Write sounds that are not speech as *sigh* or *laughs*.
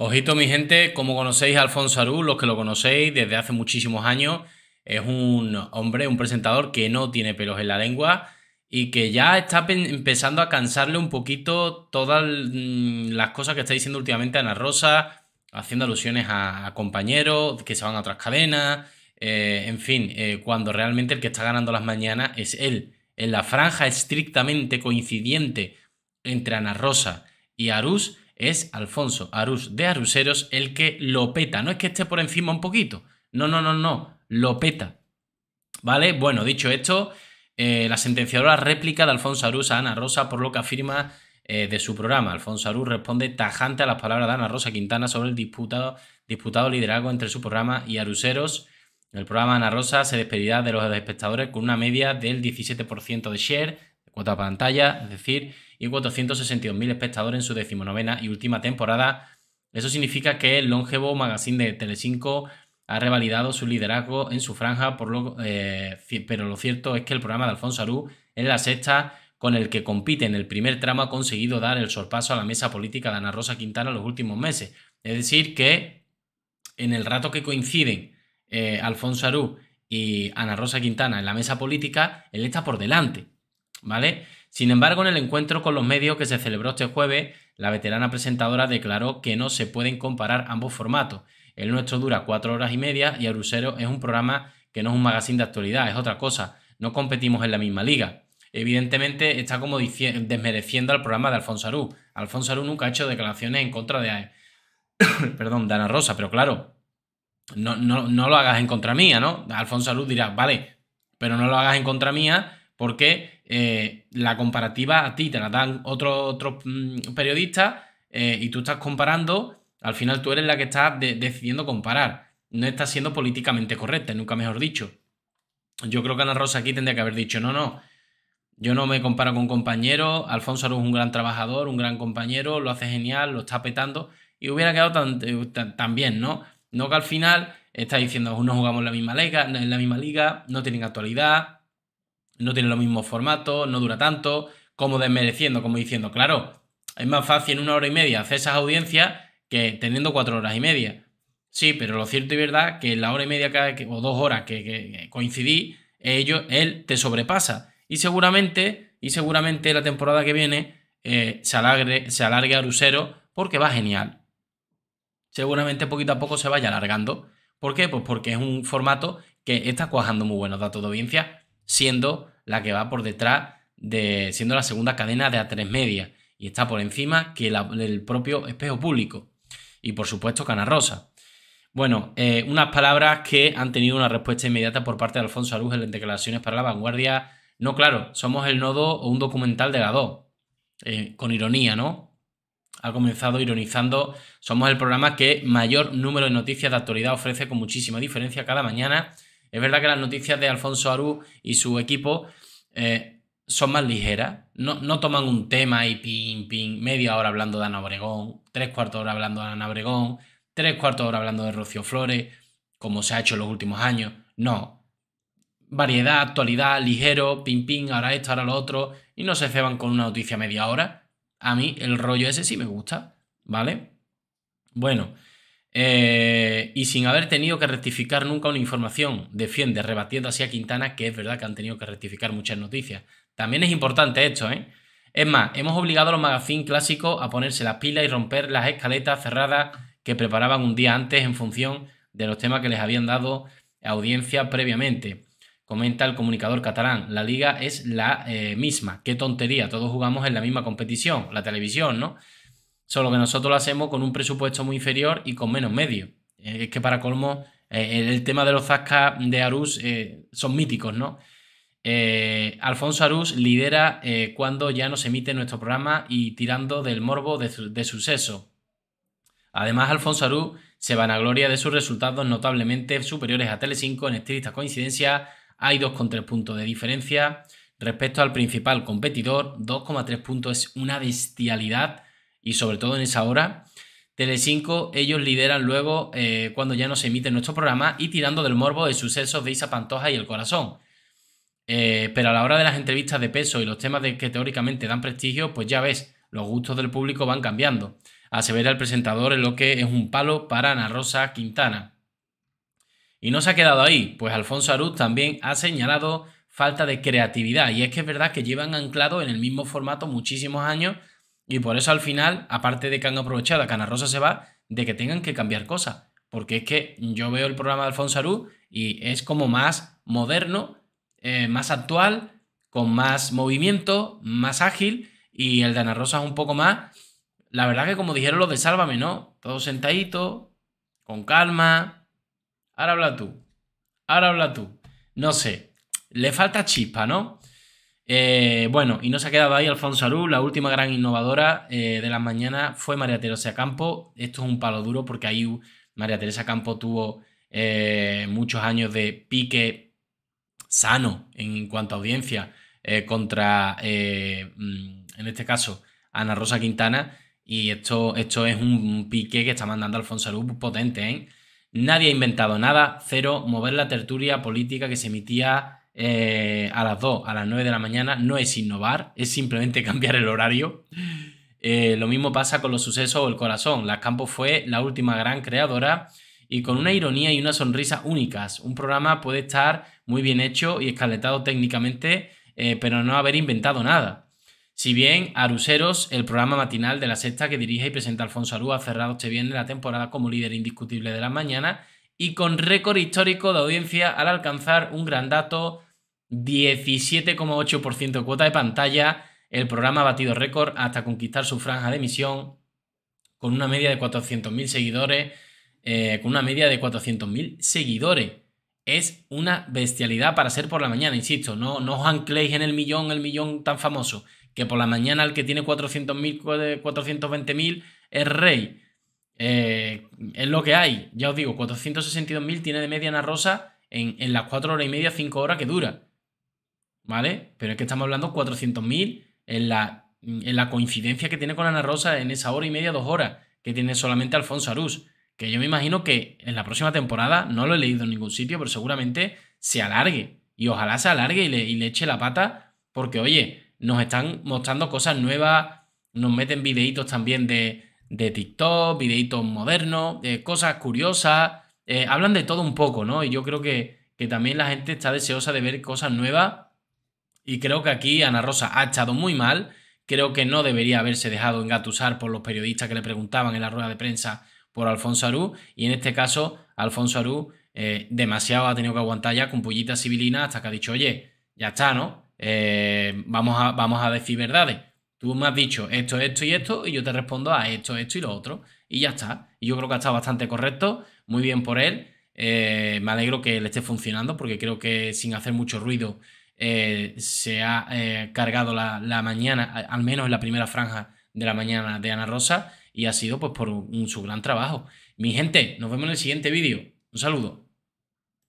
Ojito mi gente, como conocéis a Alfonso Arús, los que lo conocéis desde hace muchísimos años, es un hombre, un presentador que no tiene pelos en la lengua y que ya está empezando a cansarle un poquito todas mm, las cosas que está diciendo últimamente Ana Rosa, haciendo alusiones a, compañeros que se van a otras cadenas, eh, en fin, eh, cuando realmente el que está ganando las mañanas es él. En la franja estrictamente coincidente entre Ana Rosa y Arús, es Alfonso Arús de Aruseros el que lo peta. No es que esté por encima un poquito. No, no, no, no. Lo peta. ¿Vale? Bueno, dicho esto, eh, la sentenciadora réplica de Alfonso Arús a Ana Rosa por lo que afirma eh, de su programa. Alfonso Arús responde tajante a las palabras de Ana Rosa Quintana sobre el disputado, disputado liderazgo entre su programa y Aruseros. El programa Ana Rosa se despedirá de los espectadores con una media del 17% de share otra pantalla, es decir, y 462.000 espectadores en su decimonovena y última temporada. Eso significa que el longevo magazine de Telecinco ha revalidado su liderazgo en su franja, por lo, eh, pero lo cierto es que el programa de Alfonso Arú en la sexta con el que compite en el primer tramo ha conseguido dar el sorpaso a la mesa política de Ana Rosa Quintana en los últimos meses. Es decir, que en el rato que coinciden eh, Alfonso Arú y Ana Rosa Quintana en la mesa política, él está por delante. ¿Vale? Sin embargo, en el encuentro con los medios que se celebró este jueves, la veterana presentadora declaró que no se pueden comparar ambos formatos. El nuestro dura cuatro horas y media y Arusero es un programa que no es un magazine de actualidad, es otra cosa. No competimos en la misma liga. Evidentemente está como desmereciendo al programa de Alfonso Arú. Alfonso Arú nunca ha hecho declaraciones en contra de, *coughs* perdón, de Ana Rosa, pero claro, no, no, no lo hagas en contra mía, ¿no? Alfonso Arú dirá, vale, pero no lo hagas en contra mía porque eh, la comparativa a ti te la dan otros mm, periodistas eh, y tú estás comparando, al final tú eres la que está decidiendo comparar. No estás siendo políticamente correcta, nunca mejor dicho. Yo creo que Ana Rosa aquí tendría que haber dicho, no, no, yo no me comparo con compañeros, Alfonso es un gran trabajador, un gran compañero, lo hace genial, lo está petando y hubiera quedado tan, eh, bien, ¿no? No que al final está diciendo, no jugamos la misma liga, en la misma liga no tienen actualidad, no tiene los mismos formatos, no dura tanto, como desmereciendo, como diciendo, claro, es más fácil en una hora y media hacer esas audiencias que teniendo cuatro horas y media. Sí, pero lo cierto y verdad que la hora y media o dos horas que, coincidí, ello él te sobrepasa. Y seguramente, y seguramente la temporada que viene eh, se, alargue, se alargue a Rusero porque va genial. Seguramente poquito a poco se vaya alargando. ¿Por qué? Pues porque es un formato que está cuajando muy buenos datos de audiencia siendo la que va por detrás de siendo la segunda cadena de A3 Media y está por encima que el propio espejo público y por supuesto canarrosa Bueno, eh, unas palabras que han tenido una respuesta inmediata por parte de Alfonso Arús en las declaraciones para la vanguardia. No, claro, somos el nodo o un documental de la 2. Eh, con ironía, ¿no? Ha comenzado ironizando. Somos el programa que mayor número de noticias de actualidad ofrece con muchísima diferencia cada mañana es verdad que las noticias de Alfonso Aru y su equipo eh, son más ligeras. No, toman un tema y pim, ping media hora hablando de Ana Obregón, tres cuartos de hora hablando de Ana Obregón, tres cuartos de hora hablando de Rocío Flores, como se ha hecho en los últimos años. No. Variedad, actualidad, ligero, pim, pim, ahora esto, ahora lo otro, y no se ceban con una noticia media hora. A mí el rollo ese sí me gusta, ¿vale? Bueno, eh, y sin haber tenido que rectificar nunca una información, defiende, rebatiendo así a Quintana, que es verdad que han tenido que rectificar muchas noticias. También es importante esto, ¿eh? Es más, hemos obligado a los magazines clásicos a ponerse las pilas y romper las escaletas cerradas que preparaban un día antes en función de los temas que les habían dado audiencia previamente. Comenta el comunicador catalán, la liga es la eh, misma. Qué tontería, todos jugamos en la misma competición, la televisión, ¿no? Solo que nosotros lo hacemos con un presupuesto muy inferior y con menos medios. es que para colmo, eh, el tema de los Zasca de Arús eh, son míticos, ¿no? Eh, Alfonso Arús lidera cuando ya nos emite nuestro programa y tirando del morbo de, suceso. Además, Alfonso Arús se vanagloria de sus resultados notablemente superiores a 5. en estricta coincidencia. Hay 2,3 puntos de diferencia respecto al principal competidor. 2,3 puntos es una bestialidad y sobre todo en esa hora. Telecinco, ellos lideran luego eh, cuando ya no se emite nuestro programa y tirando del morbo de sucesos de Isa Pantoja y El Corazón. Eh, pero a la hora de las entrevistas de peso y los temas de que teóricamente dan prestigio, pues ya ves, los gustos del público van cambiando. Asevera el presentador en lo que es un palo para Ana Rosa Quintana. Y no se ha quedado ahí, pues Alfonso Arús también ha señalado falta de creatividad. Y es que es verdad que llevan anclado en el mismo formato muchísimos años y por eso al final, aparte de que han aprovechado a Cana Rosa se va, de que tengan que cambiar cosas. Porque es que yo veo el programa de Alfonso Arú y es como más moderno, eh, más actual, con más movimiento, más ágil. Y el de Ana Rosa es un poco más. La verdad que como dijeron los de Sálvame, ¿no? Todo sentadito, con calma. Ahora habla tú. Ahora habla tú. No sé. Le falta chispa, ¿no? Eh, bueno, y no se ha quedado ahí Alfonso Arú, la última gran innovadora eh, de las mañanas fue María Teresa Campo. Esto es un palo duro porque ahí María Teresa Campo tuvo eh, muchos años de pique sano en cuanto a audiencia contra, mm, en este caso, Ana Rosa Quintana. Y esto, esto es un, pique que está mandando Alfonso Arú potente. Nadie ha inventado nada, cero, mover la tertulia política que se emitía eh, a las 2, a las 9 de la mañana, no es innovar, es simplemente *laughs* cambiar el horario. Eh, lo mismo pasa con los sucesos o el corazón. Las Campos fue la última gran creadora y con una ironía y una sonrisa únicas. Un programa puede estar muy bien hecho y escaletado técnicamente, eh, pero no haber inventado nada. Si bien Aruseros, el programa matinal de la sexta que dirige y presenta Alfonso Arú, ha cerrado este viernes la temporada como líder indiscutible de la mañana y con récord histórico de audiencia al alcanzar un gran dato 17,8% cuota de pantalla. El programa ha batido récord hasta conquistar su franja de emisión con una media de 400.000 seguidores. Eh, con una media de 400.000 seguidores. Es una bestialidad para ser por la mañana, insisto. No, no os ancléis en el millón, el millón tan famoso. Que por la mañana el que tiene 400.000, 420.000 es rey. Eh, es lo que hay. Ya os digo, 462.000 tiene de media Ana Rosa en, en las 4 horas y media, 5 horas que dura. ¿vale? Pero es que estamos hablando 400.000 en la, en la coincidencia que tiene con Ana Rosa en esa hora y media, dos horas, que tiene solamente Alfonso Arús. Que yo me imagino que en la próxima temporada, no lo he leído en ningún sitio, pero seguramente se alargue. Y ojalá se alargue y le, eche la pata, porque oye, nos están mostrando cosas nuevas, nos meten videitos también de, TikTok, videitos modernos, cosas curiosas, eh, hablan de todo un poco, ¿no? Y yo creo que, que también la gente está deseosa de ver cosas nuevas y creo que aquí Ana Rosa ha estado muy mal. Creo que no debería haberse dejado engatusar por los periodistas que le preguntaban en la rueda de prensa por Alfonso Arú. Y en este caso, Alfonso Arú eh, demasiado ha tenido que aguantar ya con pullita civilina hasta que ha dicho, oye, ya está, ¿no? Eh, vamos, a, vamos a decir verdades. Tú me has dicho esto, esto y esto, y yo te respondo a esto, esto y lo otro. Y ya está. Y yo creo que ha estado bastante correcto. Muy bien por él. Eh, me alegro que le esté funcionando porque creo que sin hacer mucho ruido eh, se ha eh, cargado la, la, mañana, al menos en la primera franja de la mañana de Ana Rosa, y ha sido pues por su gran trabajo. Mi gente, nos vemos en el siguiente vídeo. Un saludo.